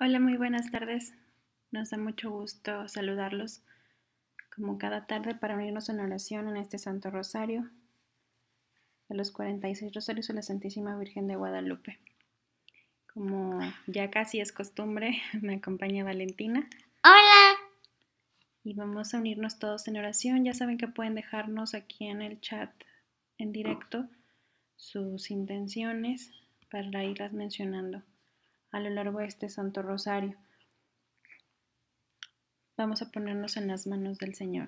Hola, muy buenas tardes. Nos da mucho gusto saludarlos como cada tarde para unirnos en oración en este Santo Rosario de los 46 Rosarios de la Santísima Virgen de Guadalupe. Como ya casi es costumbre, me acompaña Valentina. Hola. Y vamos a unirnos todos en oración. Ya saben que pueden dejarnos aquí en el chat en directo sus intenciones para irlas mencionando a lo largo de este Santo Rosario. Vamos a ponernos en las manos del Señor.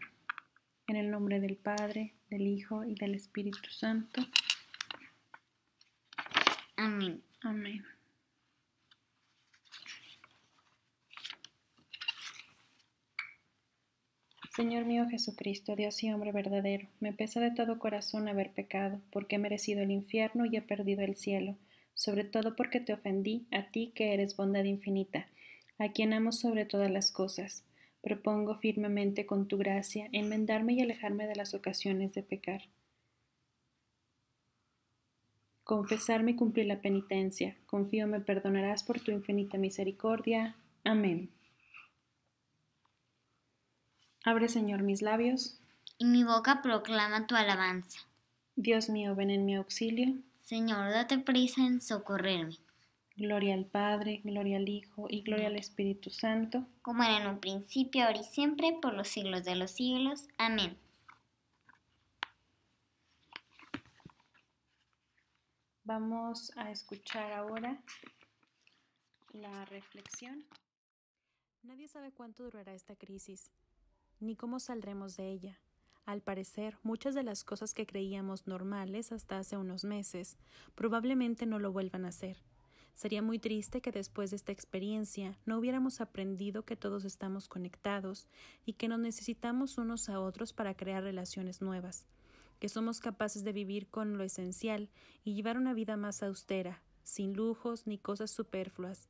En el nombre del Padre, del Hijo y del Espíritu Santo. Amén. Amén. Señor mío Jesucristo, Dios y hombre verdadero, me pesa de todo corazón haber pecado, porque he merecido el infierno y he perdido el cielo sobre todo porque te ofendí, a ti que eres bondad infinita, a quien amo sobre todas las cosas. Propongo firmemente con tu gracia enmendarme y alejarme de las ocasiones de pecar. Confesarme y cumplir la penitencia. Confío me perdonarás por tu infinita misericordia. Amén. Abre, Señor, mis labios. Y mi boca proclama tu alabanza. Dios mío, ven en mi auxilio. Señor, date prisa en socorrerme. Gloria al Padre, gloria al Hijo y gloria al Espíritu Santo. Como era en un principio, ahora y siempre, por los siglos de los siglos. Amén. Vamos a escuchar ahora la reflexión. Nadie sabe cuánto durará esta crisis, ni cómo saldremos de ella. Al parecer, muchas de las cosas que creíamos normales hasta hace unos meses probablemente no lo vuelvan a ser. Sería muy triste que después de esta experiencia no hubiéramos aprendido que todos estamos conectados y que nos necesitamos unos a otros para crear relaciones nuevas, que somos capaces de vivir con lo esencial y llevar una vida más austera, sin lujos ni cosas superfluas,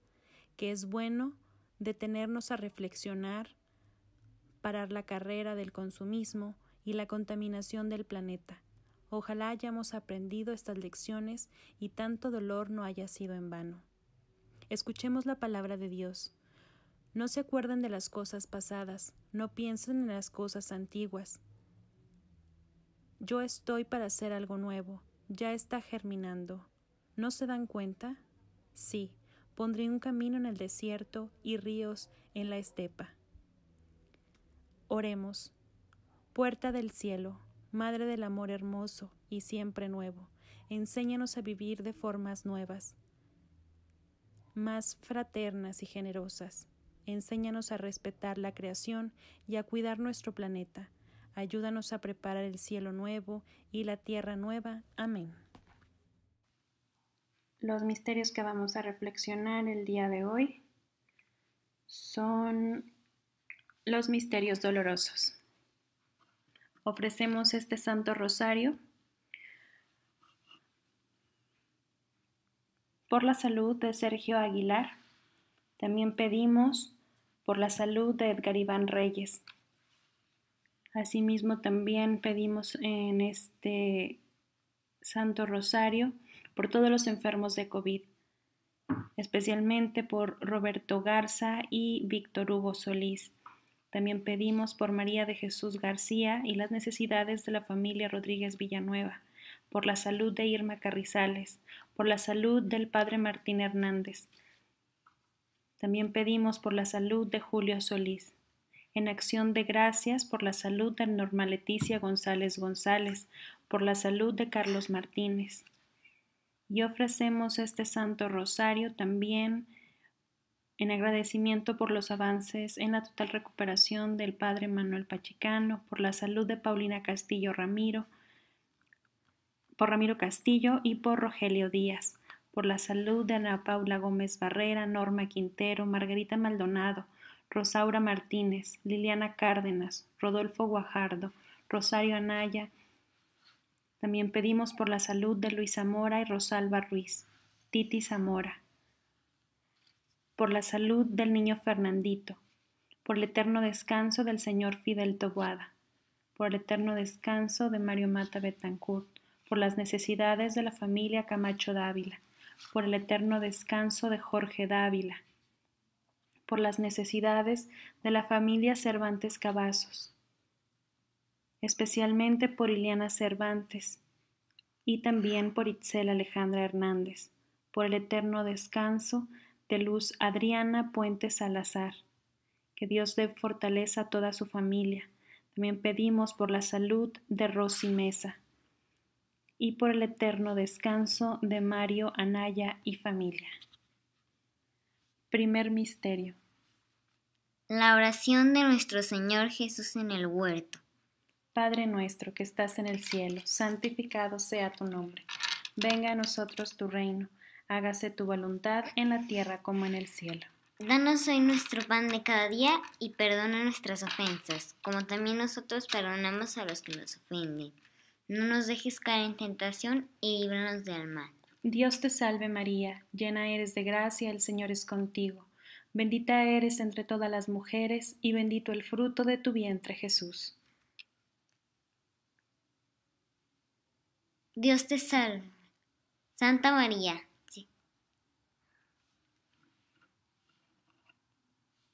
que es bueno detenernos a reflexionar, parar la carrera del consumismo, y la contaminación del planeta. Ojalá hayamos aprendido estas lecciones y tanto dolor no haya sido en vano. Escuchemos la palabra de Dios. No se acuerden de las cosas pasadas, no piensen en las cosas antiguas. Yo estoy para hacer algo nuevo, ya está germinando. ¿No se dan cuenta? Sí, pondré un camino en el desierto y ríos en la estepa. Oremos. Puerta del cielo, Madre del amor hermoso y siempre nuevo, enséñanos a vivir de formas nuevas, más fraternas y generosas. Enséñanos a respetar la creación y a cuidar nuestro planeta. Ayúdanos a preparar el cielo nuevo y la tierra nueva. Amén. Los misterios que vamos a reflexionar el día de hoy son los misterios dolorosos ofrecemos este Santo Rosario por la salud de Sergio Aguilar. También pedimos por la salud de Edgar Iván Reyes. Asimismo, también pedimos en este Santo Rosario por todos los enfermos de COVID, especialmente por Roberto Garza y Víctor Hugo Solís. También pedimos por María de Jesús García y las necesidades de la familia Rodríguez Villanueva, por la salud de Irma Carrizales, por la salud del padre Martín Hernández. También pedimos por la salud de Julio Solís. En acción de gracias por la salud de Norma Leticia González González, por la salud de Carlos Martínez. Y ofrecemos este Santo Rosario también en agradecimiento por los avances en la total recuperación del padre Manuel Pachicano, por la salud de Paulina Castillo Ramiro, por Ramiro Castillo y por Rogelio Díaz, por la salud de Ana Paula Gómez Barrera, Norma Quintero, Margarita Maldonado, Rosaura Martínez, Liliana Cárdenas, Rodolfo Guajardo, Rosario Anaya. También pedimos por la salud de Luis Zamora y Rosalba Ruiz, Titi Zamora, por la salud del niño Fernandito, por el eterno descanso del señor Fidel Toboada, por el eterno descanso de Mario Mata Betancourt, por las necesidades de la familia Camacho Dávila, por el eterno descanso de Jorge Dávila, por las necesidades de la familia Cervantes Cavazos, especialmente por Iliana Cervantes y también por Itzel Alejandra Hernández, por el eterno descanso de Luz Adriana Puente Salazar. Que Dios dé fortaleza a toda su familia. También pedimos por la salud de Rosy Mesa y por el eterno descanso de Mario, Anaya y familia. Primer misterio. La oración de nuestro Señor Jesús en el huerto. Padre nuestro que estás en el cielo, santificado sea tu nombre. Venga a nosotros tu reino hágase tu voluntad en la tierra como en el cielo. Danos hoy nuestro pan de cada día y perdona nuestras ofensas, como también nosotros perdonamos a los que nos ofenden. No nos dejes caer en tentación y líbranos del mal. Dios te salve María, llena eres de gracia, el Señor es contigo. Bendita eres entre todas las mujeres y bendito el fruto de tu vientre Jesús. Dios te salve. Santa María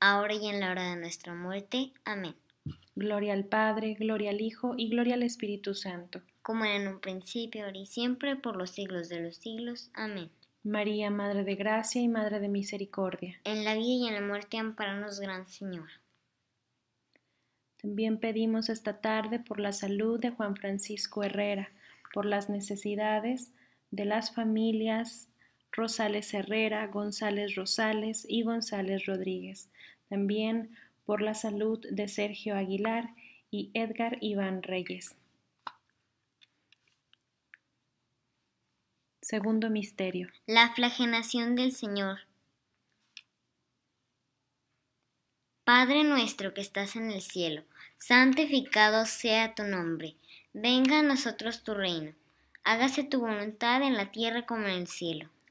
ahora y en la hora de nuestra muerte. Amén. Gloria al Padre, gloria al Hijo y gloria al Espíritu Santo. Como era en un principio, ahora y siempre, por los siglos de los siglos. Amén. María, Madre de Gracia y Madre de Misericordia. En la vida y en la muerte, amparanos, Gran Señor. También pedimos esta tarde por la salud de Juan Francisco Herrera, por las necesidades de las familias Rosales Herrera, González Rosales y González Rodríguez. También por la salud de Sergio Aguilar y Edgar Iván Reyes. Segundo misterio. La flagelación del Señor. Padre nuestro que estás en el cielo, santificado sea tu nombre, venga a nosotros tu reino, hágase tu voluntad en la tierra como en el cielo.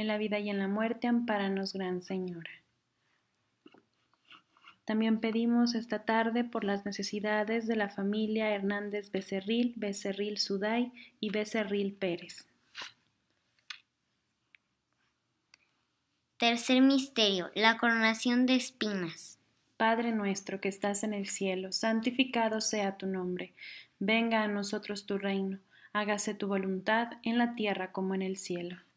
en la vida y en la muerte, amparanos, Gran Señora. También pedimos esta tarde por las necesidades de la familia Hernández Becerril, Becerril Suday y Becerril Pérez. Tercer misterio, la coronación de espinas. Padre nuestro que estás en el cielo, santificado sea tu nombre. Venga a nosotros tu reino, hágase tu voluntad en la tierra como en el cielo.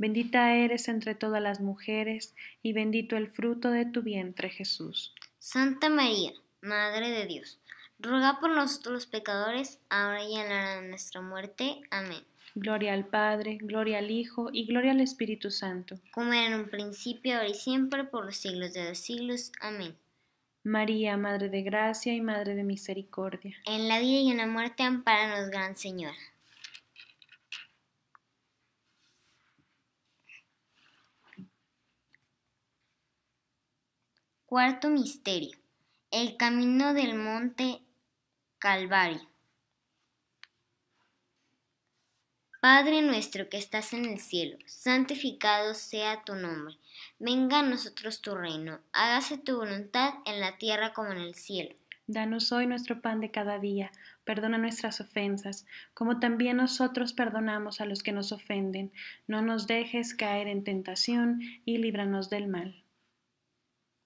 Bendita eres entre todas las mujeres, y bendito el fruto de tu vientre, Jesús. Santa María, Madre de Dios, ruega por nosotros los pecadores, ahora y en la hora de nuestra muerte. Amén. Gloria al Padre, gloria al Hijo y gloria al Espíritu Santo. Como era en un principio, ahora y siempre, por los siglos de los siglos. Amén. María, Madre de Gracia y Madre de Misericordia. En la vida y en la muerte, amparanos, Gran Señora. Cuarto misterio. El camino del monte Calvario. Padre nuestro que estás en el cielo, santificado sea tu nombre. Venga a nosotros tu reino. Hágase tu voluntad en la tierra como en el cielo. Danos hoy nuestro pan de cada día. Perdona nuestras ofensas, como también nosotros perdonamos a los que nos ofenden. No nos dejes caer en tentación y líbranos del mal.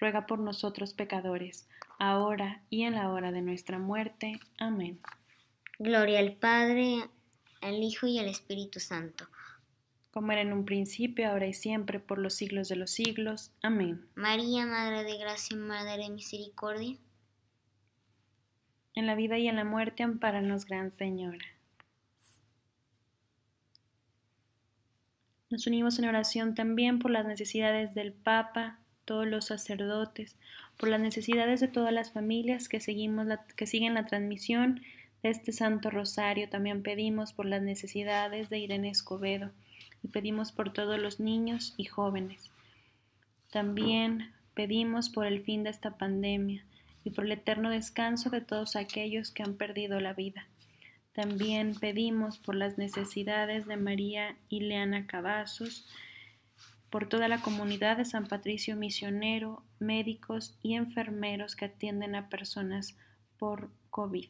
ruega por nosotros pecadores, ahora y en la hora de nuestra muerte. Amén. Gloria al Padre, al Hijo y al Espíritu Santo. Como era en un principio, ahora y siempre, por los siglos de los siglos. Amén. María, Madre de Gracia, Madre de Misericordia. En la vida y en la muerte, amparanos, Gran Señora. Nos unimos en oración también por las necesidades del Papa, todos los sacerdotes, por las necesidades de todas las familias que, seguimos que siguen la transmisión de este Santo Rosario. También pedimos por las necesidades de Irene Escobedo y pedimos por todos los niños y jóvenes. También pedimos por el fin de esta pandemia y por el eterno descanso de todos aquellos que han perdido la vida. También pedimos por las necesidades de María Ileana Cavazos, por toda la comunidad de San Patricio Misionero, médicos y enfermeros que atienden a personas por COVID.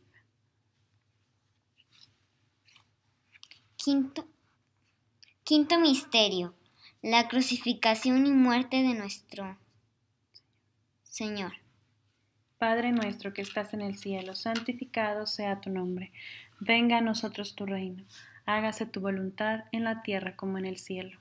Quinto, quinto misterio, la crucificación y muerte de nuestro Señor. Padre nuestro que estás en el cielo, santificado sea tu nombre. Venga a nosotros tu reino. Hágase tu voluntad en la tierra como en el cielo.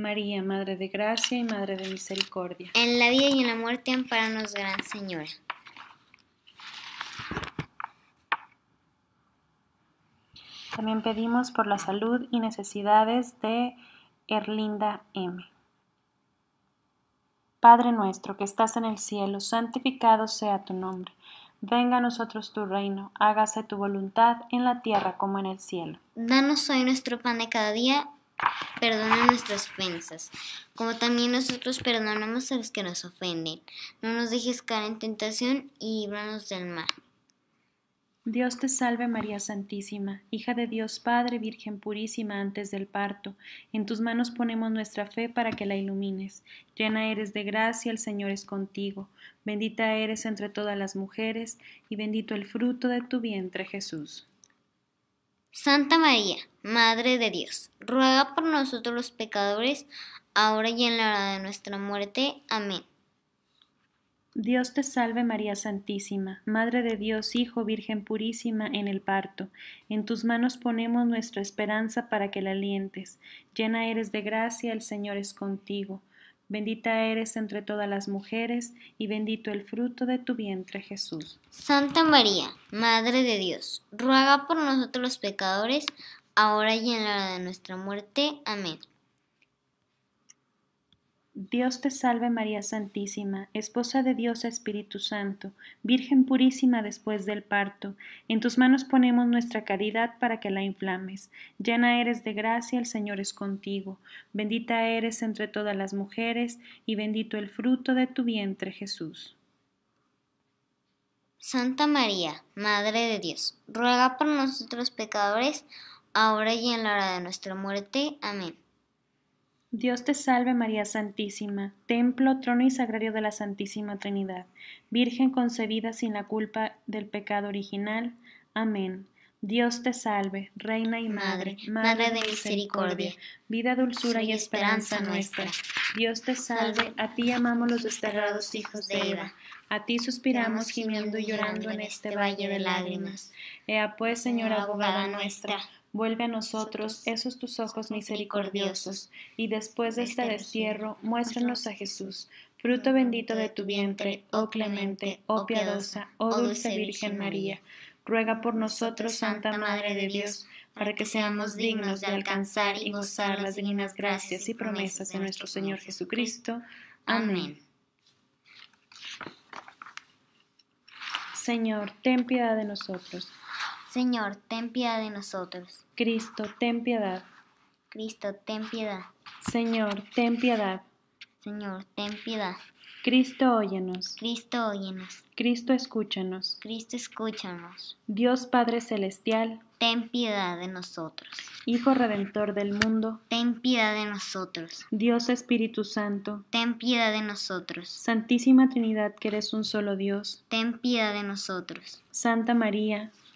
María, Madre de Gracia y Madre de Misericordia. En la vida y en la muerte, amparanos, Gran Señora. También pedimos por la salud y necesidades de Erlinda M. Padre nuestro que estás en el cielo, santificado sea tu nombre. Venga a nosotros tu reino, hágase tu voluntad en la tierra como en el cielo. Danos hoy nuestro pan de cada día Perdona nuestras ofensas, como también nosotros perdonamos a los que nos ofenden. No nos dejes caer en tentación y líbranos del mal. Dios te salve María Santísima, hija de Dios Padre, Virgen purísima antes del parto. En tus manos ponemos nuestra fe para que la ilumines. Llena eres de gracia, el Señor es contigo. Bendita eres entre todas las mujeres, y bendito el fruto de tu vientre Jesús. Santa María, Madre de Dios, ruega por nosotros los pecadores, ahora y en la hora de nuestra muerte. Amén. Dios te salve María Santísima, Madre de Dios, Hijo, Virgen purísima en el parto. En tus manos ponemos nuestra esperanza para que la alientes. Llena eres de gracia, el Señor es contigo. Bendita eres entre todas las mujeres, y bendito el fruto de tu vientre Jesús. Santa María, Madre de Dios, ruega por nosotros los pecadores, ahora y en la hora de nuestra muerte. Amén. Dios te salve María Santísima, Esposa de Dios Espíritu Santo, Virgen purísima después del parto, en tus manos ponemos nuestra caridad para que la inflames. Llena eres de gracia, el Señor es contigo, bendita eres entre todas las mujeres, y bendito el fruto de tu vientre Jesús. Santa María, Madre de Dios, ruega por nosotros pecadores, ahora y en la hora de nuestra muerte. Amén. Dios te salve María Santísima, templo, trono y sagrario de la Santísima Trinidad, Virgen concebida sin la culpa del pecado original. Amén. Dios te salve, Reina y Madre, Madre, de misericordia, vida, dulzura y esperanza nuestra. Dios te salve, a ti amamos los desterrados hijos de Eva, a ti suspiramos gimiendo y llorando en este, este valle de lágrimas. Ea pues, Señora abogada nuestra Vuelve a nosotros esos tus ojos misericordiosos, y después de este destierro, muéstranos a Jesús, fruto bendito de tu vientre, oh, oh clemente, oh, oh piadosa, oh, oh dulce Virgen María. Ruega por nosotros, Santa Madre de Dios, para que seamos dignos de alcanzar y gozar las divinas gracias y promesas de nuestro Señor Jesucristo. Amén. Señor, ten piedad de nosotros. Señor, ten piedad de nosotros. Cristo, ten piedad. Cristo, ten piedad. Señor, ten piedad. Señor, ten piedad. Cristo, óyenos. Cristo, óyenos. Cristo, escúchanos. Cristo, escúchanos. Dios Padre Celestial, ten piedad de nosotros. Hijo Redentor del mundo, ten piedad de nosotros. Dios Espíritu Santo, ten piedad de nosotros. Santísima Trinidad, que eres un solo Dios, ten piedad de nosotros. Santa María,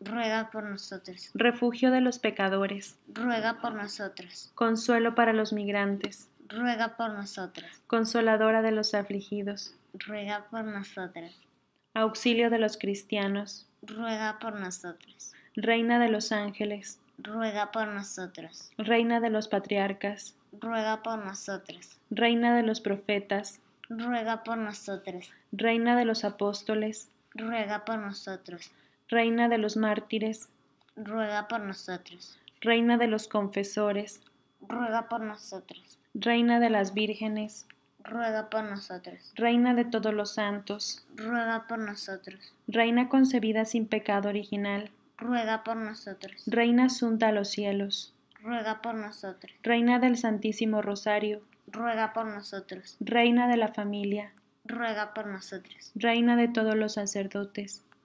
ruega por nosotros. Refugio de los pecadores, ruega por nosotros. Consuelo para los migrantes, ruega por nosotros. Consoladora de los afligidos, ruega por nosotros. Auxilio de los cristianos, ruega por nosotros. Reina de los ángeles, ruega por nosotros. Reina de los patriarcas, ruega por nosotros. Reina de los profetas, ruega por nosotros. Reina de los apóstoles, ruega por nosotros. Reina de los mártires, ruega por nosotros. Reina de los confesores, ruega por nosotros. Reina de las vírgenes, ruega por nosotros. Reina de todos los santos, ruega por nosotros. Reina concebida sin pecado original, ruega por nosotros. Reina asunta a los cielos, ruega por nosotros. Reina del Santísimo Rosario, ruega por nosotros. Reina de la familia, ruega por nosotros. Reina de todos los sacerdotes,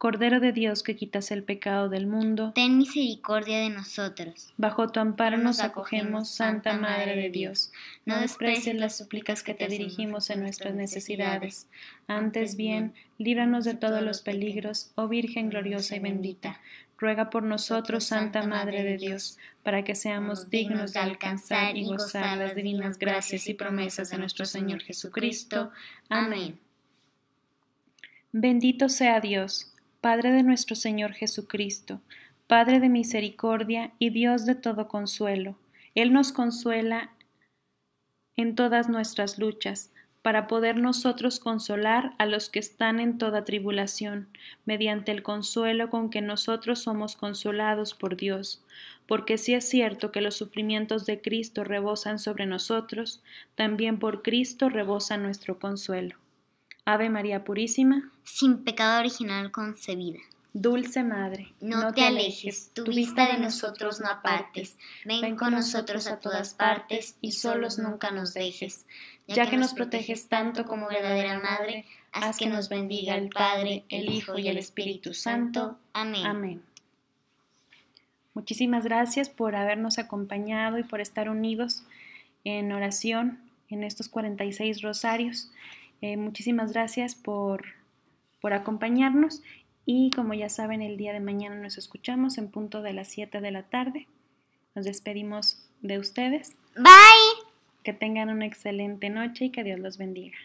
Cordero de Dios que quitas el pecado del mundo, ten misericordia de nosotros. Bajo tu amparo nos, acogemos, Santa Madre de Dios. No desprecies las súplicas que te dirigimos en nuestras necesidades. Antes bien, líbranos de todos los peligros, oh Virgen gloriosa y bendita. Ruega por nosotros, Santa Madre de Dios, para que seamos dignos de alcanzar y gozar las divinas gracias y promesas de nuestro Señor Jesucristo. Amén. Bendito sea Dios Padre de nuestro Señor Jesucristo, Padre de misericordia y Dios de todo consuelo. Él nos consuela en todas nuestras luchas, para poder nosotros consolar a los que están en toda tribulación, mediante el consuelo con que nosotros somos consolados por Dios. Porque si es cierto que los sufrimientos de Cristo rebosan sobre nosotros, también por Cristo rebosa nuestro consuelo. Ave María Purísima, sin pecado original concebida. Dulce Madre, no, te alejes, tu vista de nosotros no apartes, ven, con nosotros a todas partes y solos nunca nos dejes. Ya, que, nos proteges tanto como verdadera Madre, haz que nos bendiga el Padre, el Hijo y el Espíritu Santo. Amén. Amén. Muchísimas gracias por habernos acompañado y por estar unidos en oración en estos 46 rosarios. Eh, muchísimas gracias por, por acompañarnos y como ya saben, el día de mañana nos escuchamos en punto de las 7 de la tarde. Nos despedimos de ustedes. Bye. Que tengan una excelente noche y que Dios los bendiga.